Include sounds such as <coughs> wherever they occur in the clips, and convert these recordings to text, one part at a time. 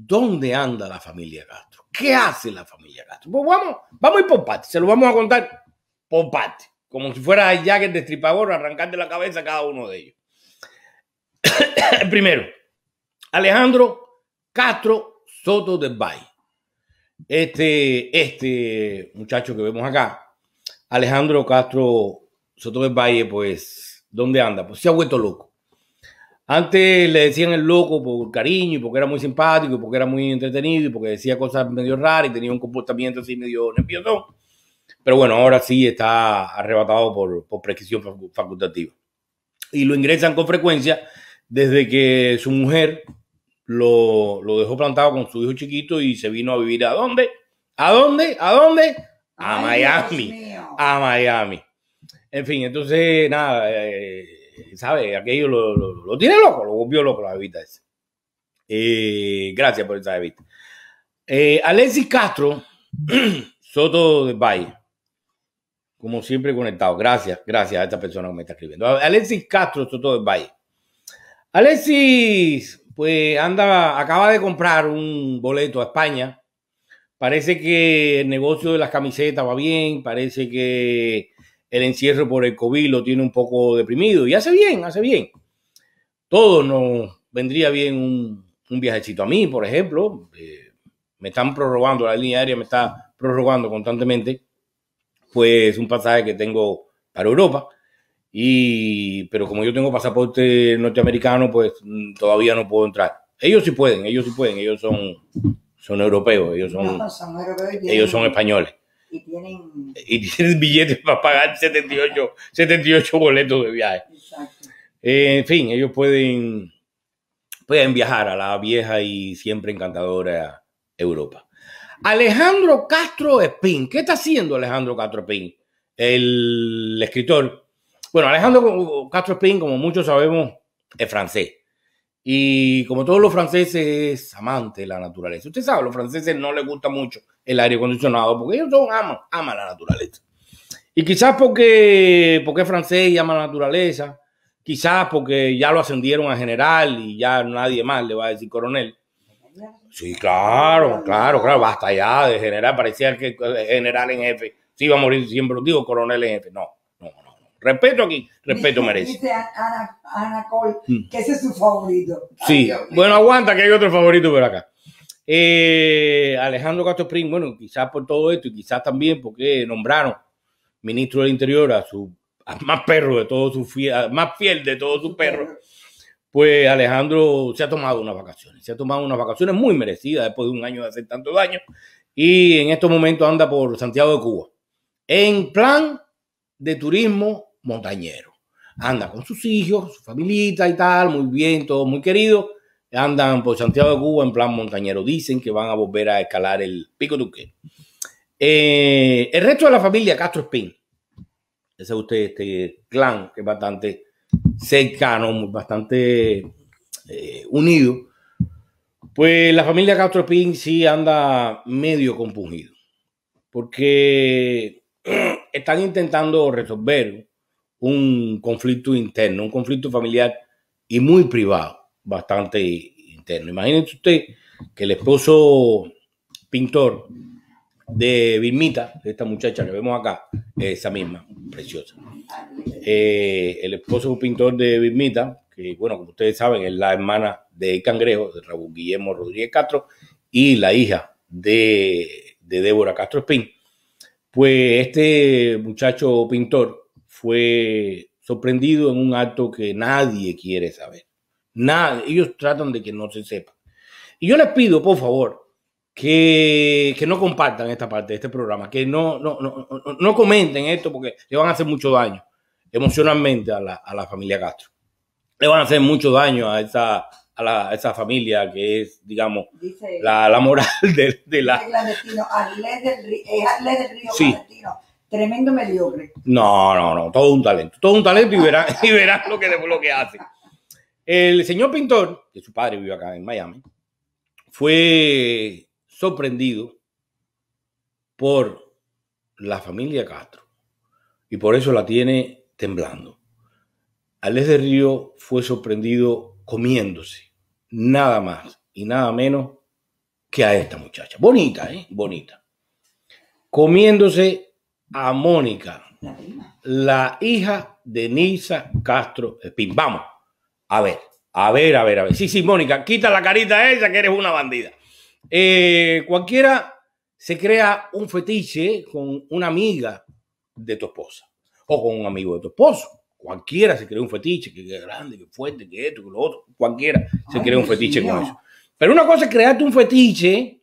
¿Dónde anda la familia Castro? ¿Qué hace la familia Castro? Pues vamos, vamos a ir por partes, se lo vamos a contar por partes, como si fuera el de de arrancar de la cabeza a cada uno de ellos. <coughs> Primero, Alejandro Castro Soto del Valle. Este, este muchacho que vemos acá, Alejandro Castro Soto del Valle, pues, ¿dónde anda? Pues se ha vuelto loco antes le decían el loco por cariño y porque era muy simpático y porque era muy entretenido y porque decía cosas medio raras y tenía un comportamiento así medio nervioso. Pero bueno, ahora sí está arrebatado por, por prescripción facultativa. Y lo ingresan con frecuencia desde que su mujer lo, dejó plantado con su hijo chiquito y se vino a vivir a dónde? ¿A dónde? ¿A dónde? A Miami. A Miami. En fin, entonces, nada. Eh, ¿sabe? Aquello lo, tiene loco, lo volvió loco la bebita esa. Eh, gracias por esa bebita. Eh, Alexis Castro, <clears throat> Soto de Valle. Como siempre conectado. Gracias, gracias a esta persona que me está escribiendo. Alexis Castro, Soto del Valle. Alexis, pues anda, acaba de comprar un boleto a España. Parece que el negocio de las camisetas va bien, parece que el encierro por el COVID lo tiene un poco deprimido. Y hace bien, hace bien. Todo nos vendría bien un, viajecito. A mí, por ejemplo, eh, me están prorrogando, la línea aérea me está prorrogando constantemente, pues un pasaje que tengo para Europa. Y, pero como yo tengo pasaporte norteamericano, pues todavía no puedo entrar. Ellos sí pueden, ellos sí pueden, ellos son, europeos, ellos son, son europeos ellos son españoles. Y tienen... billetes <laughs> para pagar 78, 78 boletos de viaje. Eh, en fin, ellos pueden, pueden viajar a la vieja y siempre encantadora Europa. Alejandro Castro Espín. ¿Qué está haciendo Alejandro Castro Espín? El escritor. Bueno, Alejandro Castro Espín, como muchos sabemos, es francés. Y como todos los franceses, es amante de la naturaleza. Usted sabe, a los franceses no les gusta mucho el aire acondicionado porque ellos son, aman, aman la naturaleza. Y quizás porque, porque es francés y ama la naturaleza, quizás porque ya lo ascendieron a general y ya nadie más le va a decir coronel. Sí, claro, claro, claro, basta ya de general, parecía que general en jefe, sí iba a morir siempre, digo coronel en jefe, no. Respeto aquí, respeto merece. Dice Ana, Ana Cole, mm. que ese es su favorito. Sí, bueno, aguanta que hay otro favorito por acá. Eh, Alejandro Castro Spring, bueno, quizás por todo esto y quizás también porque nombraron ministro del Interior a su más perro de todos sus más fiel de todos sus perros, pues Alejandro se ha tomado unas vacaciones, se ha tomado unas vacaciones muy merecidas después de un año de hacer tanto daño y en estos momentos anda por Santiago de Cuba en plan de turismo montañero. Anda con sus hijos, su familita y tal, muy bien, todo muy querido. Andan por Santiago de Cuba en plan montañero. Dicen que van a volver a escalar el pico Duque. Eh, el resto de la familia Castro Spin. Ese es usted, este clan que es bastante cercano, bastante eh, unido. Pues la familia Castro Espín sí anda medio compungido. Porque <clears throat> están intentando resolver un conflicto interno, un conflicto familiar y muy privado, bastante interno. Imagínense usted que el esposo pintor de Vilmita, esta muchacha que vemos acá, esa misma, preciosa. Eh, el esposo pintor de Vilmita, que bueno, como ustedes saben, es la hermana de Cangrejo, de Raúl Guillermo Rodríguez Castro, y la hija de, de Débora Castro Espín. Pues este muchacho pintor fue sorprendido en un acto que nadie quiere saber. Nadie. ellos tratan de que no se sepa. Y yo les pido, por favor, que, que no compartan esta parte de este programa, que no, no, comenten esto porque le van a hacer mucho daño emocionalmente a la, familia Castro. Le van a hacer mucho daño a esa, a, la, esa familia que es, digamos, la, moral <laughs> de, de la... del, eh, del Río sí. Tremendo mediocre. No, no, no, todo un talento. Todo un talento y verás y lo, que, lo que hace. El señor pintor, que su padre vive acá en Miami, fue sorprendido por la familia Castro y por eso la tiene temblando. Alex de Río fue sorprendido comiéndose nada más y nada menos que a esta muchacha. Bonita, ¿eh? Bonita. Comiéndose a Mónica, la, hija de Nisa Castro Espín. Vamos, a ver, a ver, a ver, a ver. Sí, sí, Mónica, quita la carita ella que eres una bandida. Eh, cualquiera se crea un fetiche con una amiga de tu esposa o con un amigo de tu esposo. Cualquiera se crea un fetiche, que es grande, que fuerte, que esto, que lo otro. Cualquiera se crea un fetiche con eso. Pero una cosa es crearte un fetiche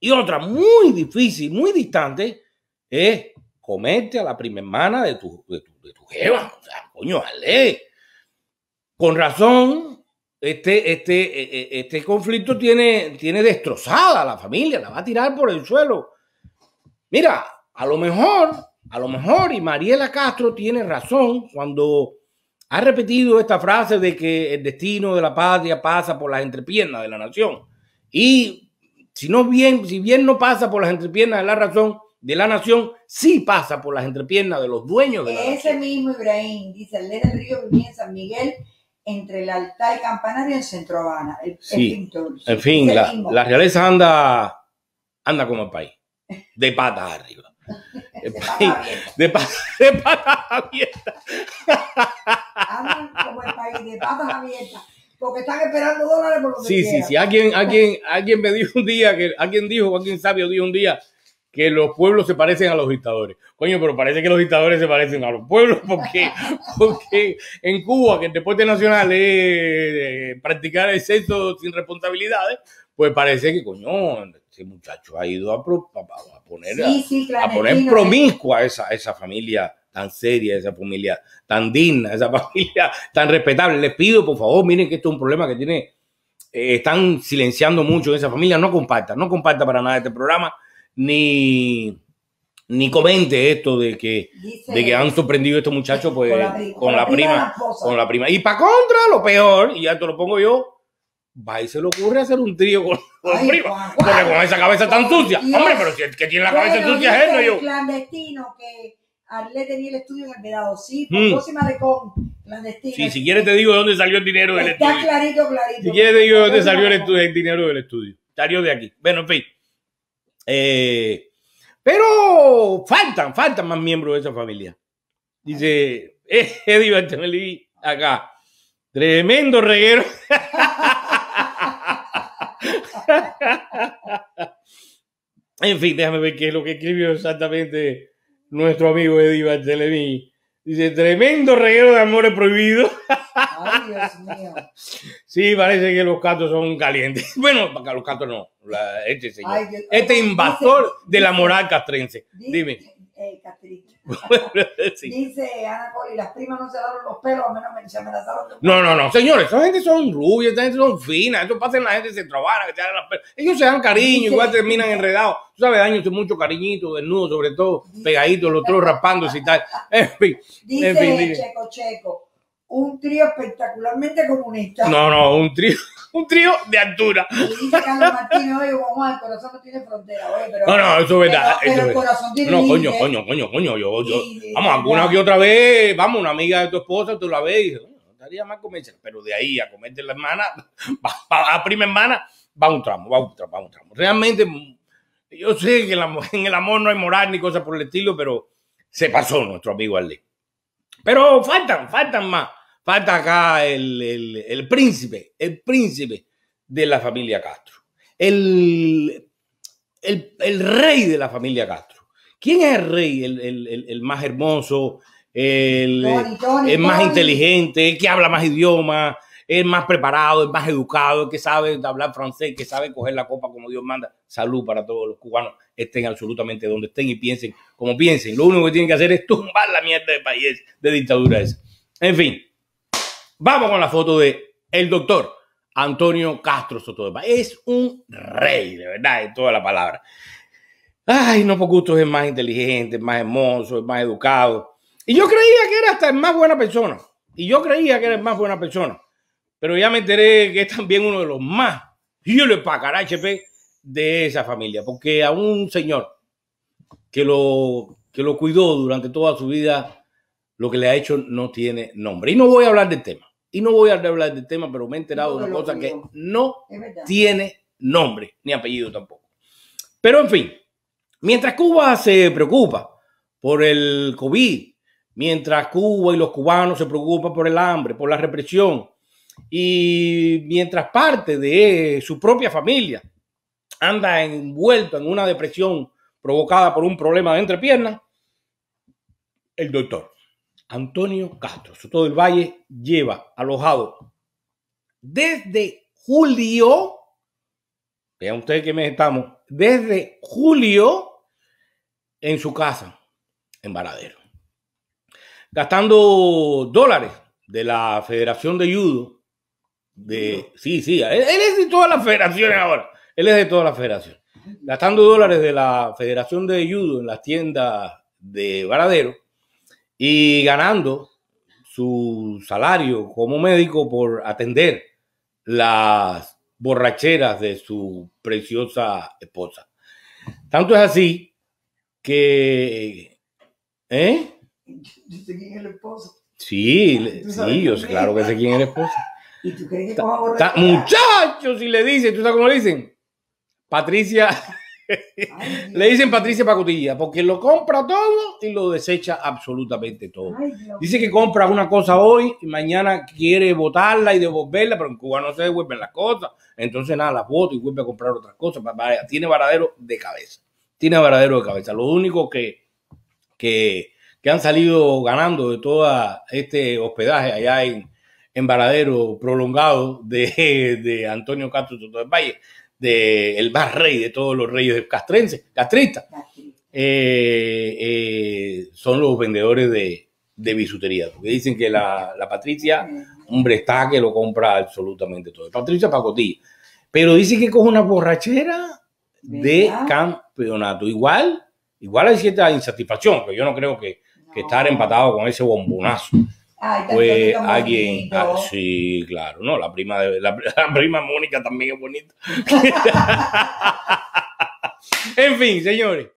y otra muy difícil, muy distante, es comete a la prima hermana de tu, de jeva. O sea, coño, dale. Con razón, este, este, e, e, este conflicto tiene, tiene destrozada a la familia, la va a tirar por el suelo. Mira, a lo mejor, a lo mejor, y Mariela Castro tiene razón cuando ha repetido esta frase de que el destino de la patria pasa por las entrepiernas de la nación. Y si no bien, si bien no pasa por las entrepiernas de la razón, de la nación sí pasa por las entrepiernas de los dueños de la Ese mismo Ibrahim, dice, el del río en San Miguel entre el altar y campanario en Centro Habana. en fin, la, la, realeza anda, anda como el país, de patas arriba. <laughs> de, patas <laughs> de, de patas abiertas. Andan como el país, de patas abiertas porque están esperando dólares por lo que Sí, sí, sí. Alguien, alguien, alguien me dijo un día que alguien dijo, alguien sabio dijo un día que los pueblos se parecen a los dictadores. Coño, pero parece que los dictadores se parecen a los pueblos, <laughs> porque, porque en Cuba, que el deporte nacional es eh, practicar el sexo sin responsabilidades, pues parece que, coño, ese muchacho ha ido a, poner, promiscua a esa, familia tan seria, esa familia tan digna, esa <laughs> familia tan respetable. Les pido, por favor, miren que esto es un problema que tiene, eh, están silenciando mucho esa familia. No compartan, no compartan para nada este programa ni, ni comente esto de que, de que han sorprendido a estos muchachos pues, con la, prima. Con la prima. Y para contra, lo peor, y ya te lo pongo yo, va y se le ocurre hacer un trío con, con prima. porque con esa cabeza tan sucia. Hombre, pero si que tiene la cabeza sucia es él, no yo. clandestino que le tenía el estudio en el Sí, por Próxima de con clandestino. Sí, si quieres te digo de dónde salió el dinero del estudio. Está clarito, clarito. Si quieres te digo de dónde salió el, el dinero del estudio. Salió de aquí. Bueno, en fin. Eh, pero faltan, faltan más miembros de esa familia. Dice eh, Eddie Bartolomé acá. Tremendo reguero. <laughs> en fin, déjame ver qué es lo que escribió exactamente nuestro amigo Eddie Bartolomé Dice, tremendo reguero de amores prohibidos. Ay, Dios mío. Sí, parece que los gatos son calientes. <laughs> Bueno, para los gatos no. este señor. este invasor de la moral castrense. Dime. <laughs> Dice Ana Poli, las primas no se daron los pelos, a menos me, se amenazaron. No, no, no, señores, esas gente son rubias, esa gente son finas, eso pasa en la gente se trabara que se dan las pelos. Ellos se dan cariño, igual terminan enredados. Tú sabes, daños mucho cariñito, desnudo, sobre todo, pegadito, los otros raspándose y tal. <laughs> En fin. Dice Checo Checo, un trío espectacularmente comunista. No, no, un trío un trío de altura. Y dice Carlos Martínez, oye, el corazón no tiene frontera, oye, pero. No, no, eso es verdad. Pero, el corazón tiene No, coño, coño, coño, coño. Yo, yo, vamos, alguna que otra vez, vamos, una amiga de tu esposa, tú la ves y dices, no, estaría mal comérsela. Pero de ahí a comerte la hermana, <laughs> a, prima hermana, va un tramo, va un tramo, va un tramo. Realmente, yo sé que en el amor no hay moral ni cosas por el estilo, pero se pasó nuestro amigo Arley. Pero faltan, faltan más. Falta acá el, príncipe, el príncipe de la familia Castro, el, rey de la familia Castro. ¿Quién es el rey? el más hermoso, el, más inteligente, el que habla más idiomas, el más preparado, el más educado, el que sabe hablar francés, el que sabe coger la copa como Dios manda. Salud para todos los cubanos, estén absolutamente donde estén y piensen como piensen. Lo único que tienen que hacer es tumbar la mierda de país, de dictadura esa. En fin, Vamos con la foto de el doctor Antonio Castro Paz. Es un rey, de verdad, de toda la palabra. Ay, no por gusto es más inteligente, más hermoso, es más educado. Y yo creía que era hasta el más buena persona. Y yo creía que era el más buena persona. Pero ya me enteré que es también uno de los más. Y yo le HP de esa familia. Porque a un señor que lo, que lo cuidó durante toda su vida, lo que le ha hecho no tiene nombre. Y no voy a hablar del tema. Y no voy a hablar del tema, pero me he enterado de una cosa que no tiene nombre ni apellido tampoco. Pero en fin, mientras Cuba se preocupa por el COVID, mientras Cuba y los cubanos se preocupan por el hambre, por la represión, y mientras parte de su propia familia anda envuelto en una depresión provocada por un problema de entrepierna, el doctor Antonio Castro. todo el Valle lleva alojado desde julio, vean ustedes que me estamos, desde julio en su casa, en Varadero. Gastando dólares de la Federación de Judo. De, sí, sí, él, él es de todas las federaciones ahora. Él es de todas las federaciones. Gastando dólares de la Federación de Judo en las tiendas de Varadero y ganando su salario como médico por atender las borracheras de su preciosa esposa. Tanto es así que... ¿Eh? Yo sé quién es el esposo. Sí, yo sé, claro que sé quién es el esposo. ¿Y tú crees que Muchachos, si le dicen, ¿tú sabes cómo le dicen? Patricia... Le dicen Patricia Pacotilla, porque lo compra todo y lo desecha absolutamente todo. Dice que compra una cosa hoy y mañana quiere votarla y devolverla, pero en Cuba no se devuelven las cosas. Entonces, nada, las voto y vuelve a comprar otras cosas. tiene varadero de cabeza. Tiene varadero de cabeza. Lo único que, que, han salido ganando de todo este hospedaje allá en, en varadero prolongado de, de Antonio Castro Soto del Valle de el más rey de todos los reyes castrenses, castristas, eh, eh, son los vendedores de, de, bisutería, porque dicen que la, la, Patricia, hombre, está que lo compra absolutamente todo. Patricia Pacotilla. Pero dice que coge una borrachera de campeonato. Igual, igual hay cierta insatisfacción, pero yo no creo que, que estar empatado con ese bombonazo pues alguien. Ah, sí, claro. No, la prima, de, la <laughs> prima Mónica también es bonita. <laughs> en fin, señores.